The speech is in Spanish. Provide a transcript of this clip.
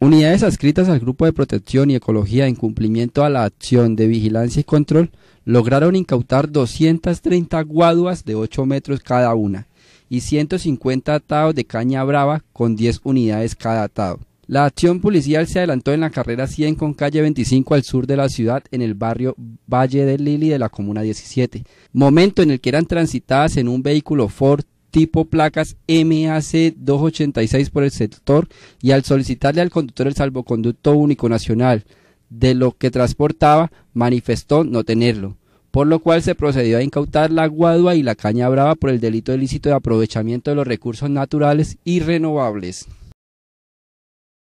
Unidades adscritas al Grupo de Protección y Ecología en cumplimiento a la acción de vigilancia y control lograron incautar 230 guaduas de 8 metros cada una y 150 atados de caña brava con 10 unidades cada atado. La acción policial se adelantó en la carrera 100 con calle 25 al sur de la ciudad en el barrio Valle del Lili de la comuna 17, momento en el que eran transitadas en un vehículo Ford tipo placas MAC 286 por el sector y al solicitarle al conductor el salvoconducto único nacional de lo que transportaba, manifestó no tenerlo, por lo cual se procedió a incautar la guadua y la caña brava por el delito ilícito de aprovechamiento de los recursos naturales y renovables.